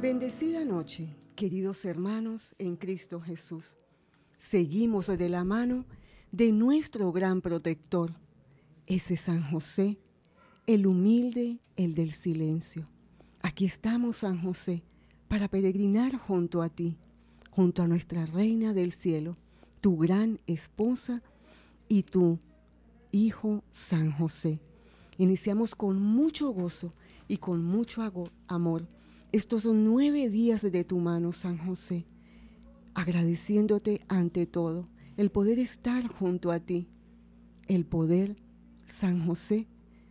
Bendecida noche, queridos hermanos en Cristo Jesús. Seguimos de la mano de nuestro gran protector, ese San José, el humilde, el del silencio. Aquí estamos, San José, para peregrinar junto a ti, junto a nuestra Reina del Cielo, tu gran esposa y tu Hijo San José. Iniciamos con mucho gozo y con mucho amor estos son nueve días de tu mano, San José, agradeciéndote ante todo el poder estar junto a ti, el poder, San José,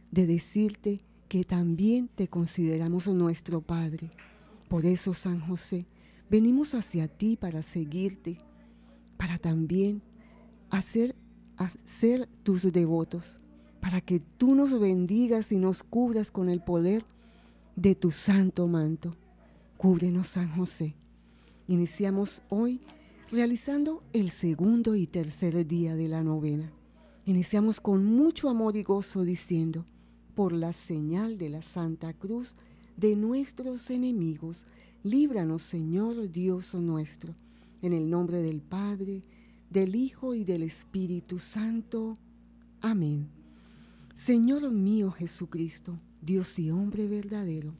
de decirte que también te consideramos nuestro Padre. Por eso, San José, venimos hacia ti para seguirte, para también hacer, tus devotos, para que tú nos bendigas y nos cubras con el poder de tu santo manto. Cúbrenos, San José. Iniciamos hoy realizando el segundo y tercer día de la novena. Iniciamos con mucho amor y gozo diciendo, por la señal de la Santa Cruz de nuestros enemigos, líbranos Señor Dios nuestro, en el nombre del Padre, del Hijo y del Espíritu Santo. Amén. Señor mío Jesucristo, Dios y hombre verdadero,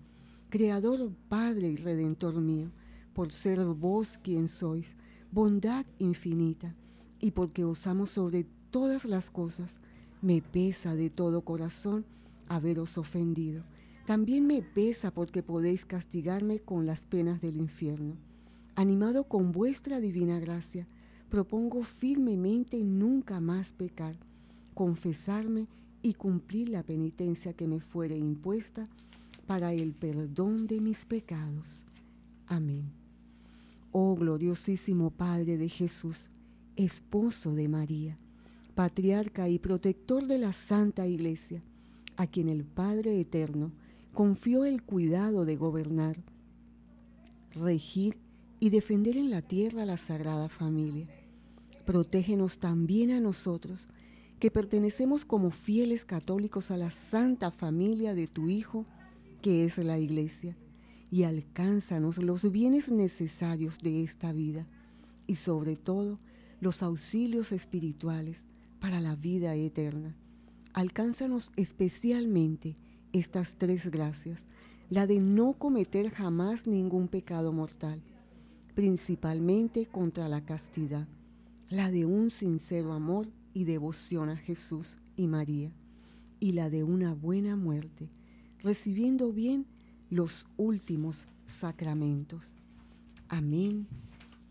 Creador, Padre y Redentor mío, por ser vos quien sois, bondad infinita, y porque os amo sobre todas las cosas, me pesa de todo corazón haberos ofendido. También me pesa porque podéis castigarme con las penas del infierno. Animado con vuestra divina gracia, propongo firmemente nunca más pecar, confesarme y cumplir la penitencia que me fuere impuesta para el perdón de mis pecados. Amén. Oh gloriosísimo Padre de Jesús, esposo de María, patriarca y protector de la Santa Iglesia, a quien el Padre Eterno confió el cuidado de gobernar, regir y defender en la tierra la Sagrada Familia. Protégenos también a nosotros, que pertenecemos como fieles católicos a la santa familia de tu Hijo, que es la Iglesia, y alcánzanos los bienes necesarios de esta vida y sobre todo los auxilios espirituales para la vida eterna. Alcánzanos especialmente estas tres gracias, la de no cometer jamás ningún pecado mortal, principalmente contra la castidad, la de un sincero amor, y devoción a Jesús y María, y la de una buena muerte, recibiendo bien los últimos sacramentos. Amén,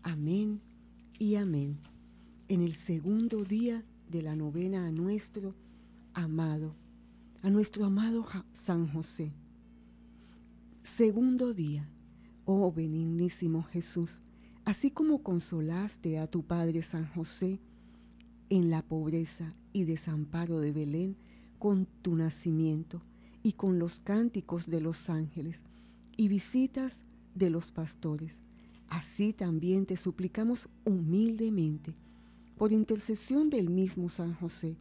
amén y amén. En el segundo día de la novena a nuestro amado, a nuestro amado San José. Segundo día, oh benignísimo Jesús, así como consolaste a tu Padre San José, en la pobreza y desamparo de Belén con tu nacimiento y con los cánticos de los ángeles y visitas de los pastores. Así también te suplicamos humildemente, por intercesión del mismo San José,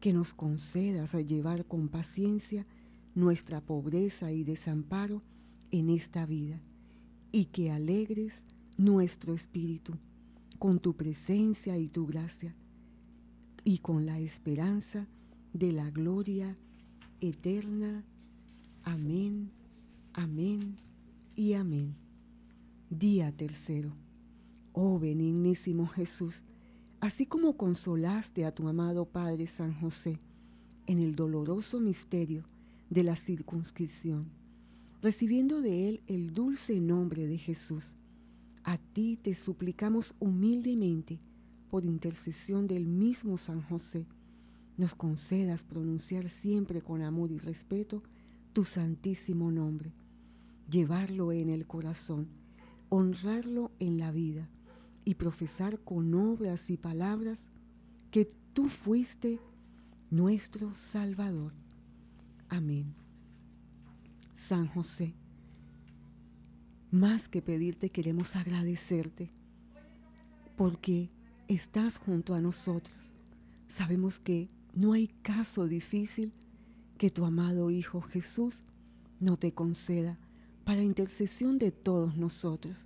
que nos concedas a llevar con paciencia nuestra pobreza y desamparo en esta vida, y que alegres nuestro espíritu con tu presencia y tu gracia y con la esperanza de la gloria eterna. Amén, amén y amén. Día tercero. Oh benignísimo Jesús, así como consolaste a tu amado Padre San José en el doloroso misterio de la circunscripción, recibiendo de él el dulce nombre de Jesús, a ti te suplicamos humildemente por intercesión del mismo San José, nos concedas pronunciar siempre con amor y respeto tu santísimo nombre, llevarlo en el corazón, honrarlo en la vida y profesar con obras y palabras que tú fuiste nuestro Salvador. Amén. San José, más que pedirte queremos agradecerte porque estás junto a nosotros. Sabemos que no hay caso difícil que tu amado Hijo Jesús no te conceda para intercesión de todos nosotros.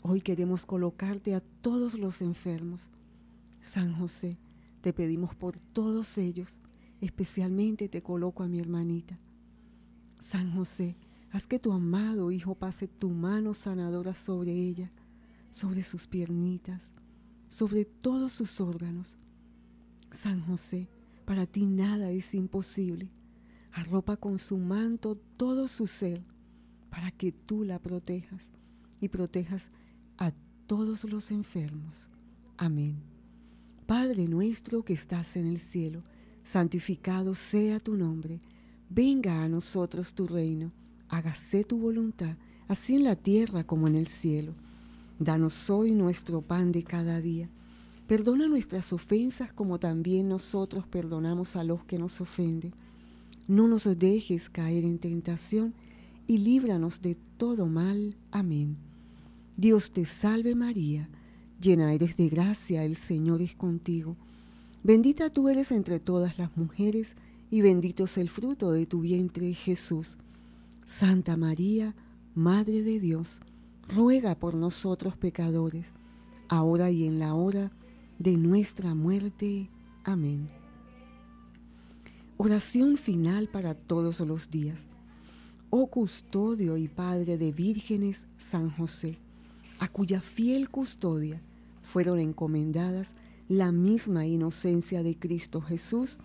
Hoy queremos colocarte a todos los enfermos. San José, te pedimos por todos ellos, especialmente te coloco a mi hermanita. San José, haz que tu amado Hijo pase tu mano sanadora sobre ella, sobre sus piernitas, sobre todos sus órganos. San José, para ti nada es imposible. Arropa con su manto todo su ser para que tú la protejas y protejas a todos los enfermos. Amén. Padre nuestro que estás en el cielo, santificado sea tu nombre. Venga a nosotros tu reino. Hágase tu voluntad, así en la tierra como en el cielo. Danos hoy nuestro pan de cada día. Perdona nuestras ofensas como también nosotros perdonamos a los que nos ofenden. No nos dejes caer en tentación y líbranos de todo mal. Amén. Dios te salve María, llena eres de gracia, el Señor es contigo. Bendita tú eres entre todas las mujeres y bendito es el fruto de tu vientre Jesús. Santa María, Madre de Dios, ruega por nosotros pecadores, ahora y en la hora de nuestra muerte. Amén. Oración final para todos los días. Oh custodio y Padre de vírgenes, San José, a cuya fiel custodia fueron encomendadas la misma inocencia de Cristo Jesús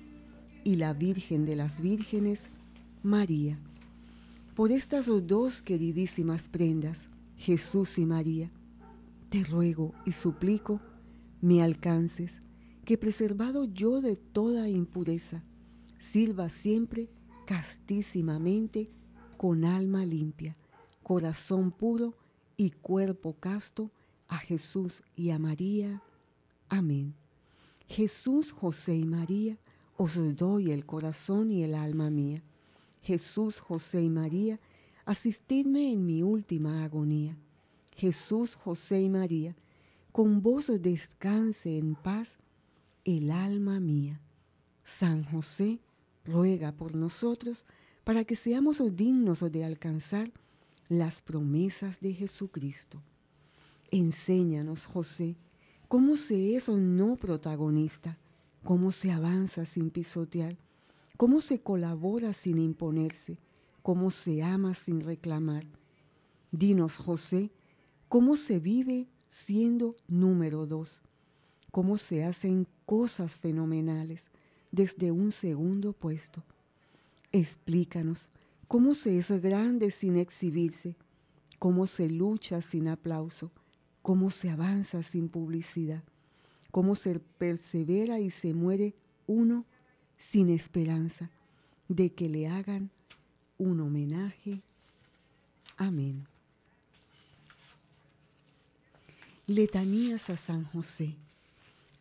y la Virgen de las Vírgenes, María. Por estas dos queridísimas prendas, Jesús y María, te ruego y suplico me alcances, que preservado yo de toda impureza, sirva siempre castísimamente con alma limpia, corazón puro y cuerpo casto a Jesús y a María. Amén. Jesús, José y María, os doy el corazón y el alma mía. Jesús, José y María, asistidme en mi última agonía. Jesús, José y María, con vos descanse en paz el alma mía. San José ruega por nosotros para que seamos dignos de alcanzar las promesas de Jesucristo. Enséñanos, José, cómo se es o no protagonista, cómo se avanza sin pisotear, cómo se colabora sin imponerse, cómo se ama sin reclamar. Dinos, José, cómo se vive siendo número dos, cómo se hacen cosas fenomenales desde un segundo puesto. Explícanos cómo se es grande sin exhibirse, cómo se lucha sin aplauso, cómo se avanza sin publicidad, cómo se persevera y se muere uno sin esperanza de que le hagan un homenaje. Amén. Letanías a San José.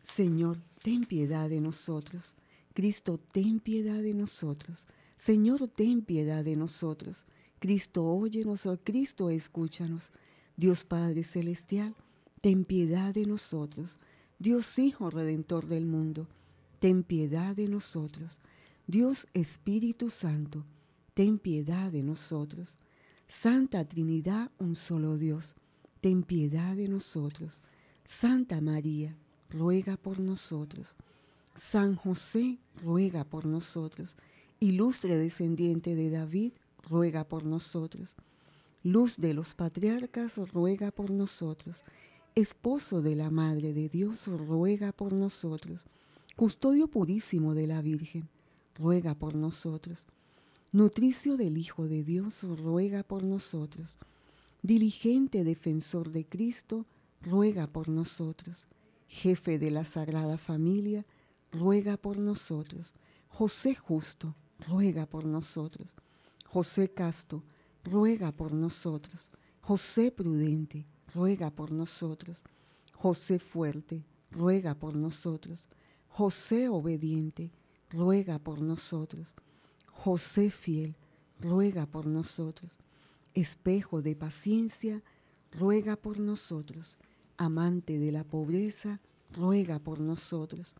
Señor, ten piedad de nosotros. Cristo, ten piedad de nosotros. Señor, ten piedad de nosotros. Cristo, óyenos. o oh, Cristo, escúchanos. Dios Padre Celestial, ten piedad de nosotros. Dios Hijo Redentor del mundo, ten piedad de nosotros. Dios Espíritu Santo, ten piedad de nosotros. Santa Trinidad, un solo Dios, ten piedad de nosotros. Santa María, ruega por nosotros. San José, ruega por nosotros. Ilustre descendiente de David, ruega por nosotros. Luz de los patriarcas, ruega por nosotros. Esposo de la Madre de Dios, ruega por nosotros. Custodio purísimo de la Virgen, ruega por nosotros nutricio del Hijo de Dios, ruega por nosotros. Diligente defensor de Cristo, ruega por nosotros. Jefe de la Sagrada Familia, ruega por nosotros. José Justo, ruega por nosotros. José Casto, ruega por nosotros. José Prudente, ruega por nosotros. José Fuerte, ruega por nosotros. José Obediente, ruega por nosotros. José fiel, ruega por nosotros. Espejo de paciencia, ruega por nosotros. Amante de la pobreza, ruega por nosotros.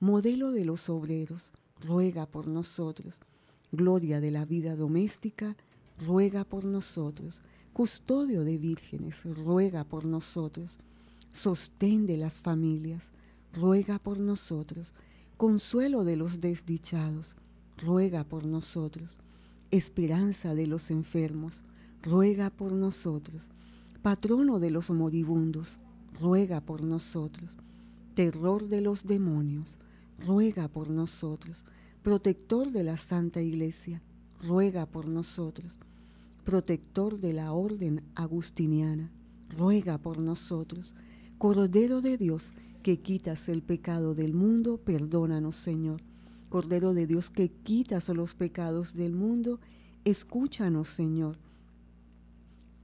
Modelo de los obreros, ruega por nosotros. Gloria de la vida doméstica, ruega por nosotros. Custodio de vírgenes, ruega por nosotros. Sostén de las familias, ruega por nosotros. Consuelo de los desdichados, ruega por nosotros. Esperanza de los enfermos, ruega por nosotros. Patrono de los moribundos, ruega por nosotros. Terror de los demonios, ruega por nosotros. Protector de la Santa Iglesia, ruega por nosotros. Protector de la Orden Agustiniana, ruega por nosotros. Cordero de Dios, que quitas el pecado del mundo, perdónanos, Señor. Cordero de Dios que quitas los pecados del mundo, escúchanos, Señor.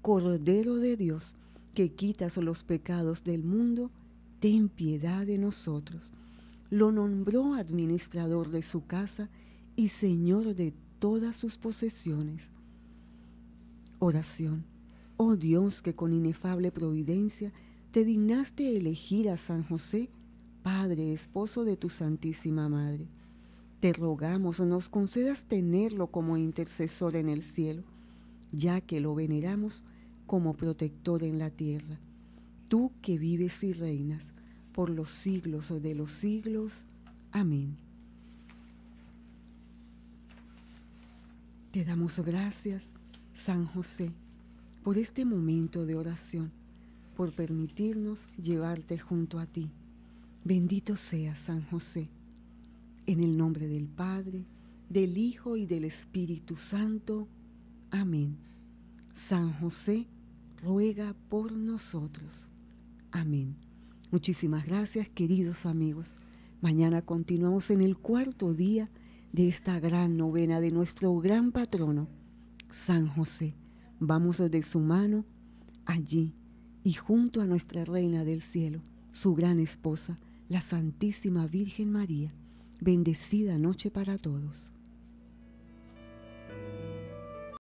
Cordero de Dios que quitas los pecados del mundo, ten piedad de nosotros. Lo nombró administrador de su casa y Señor de todas sus posesiones. Oración. Oh Dios que con inefable providencia te dignaste elegir a San José, Padre, esposo de tu Santísima Madre te rogamos nos concedas tenerlo como intercesor en el cielo, ya que lo veneramos como protector en la tierra. Tú que vives y reinas por los siglos de los siglos. Amén. Te damos gracias, San José, por este momento de oración, por permitirnos llevarte junto a ti. Bendito sea San José en el nombre del Padre, del Hijo y del Espíritu Santo. Amén. San José ruega por nosotros. Amén. Muchísimas gracias, queridos amigos. Mañana continuamos en el cuarto día de esta gran novena de nuestro gran patrono, San José. Vamos de su mano allí y junto a nuestra Reina del Cielo, su gran esposa, la Santísima Virgen María. Bendecida noche para todos.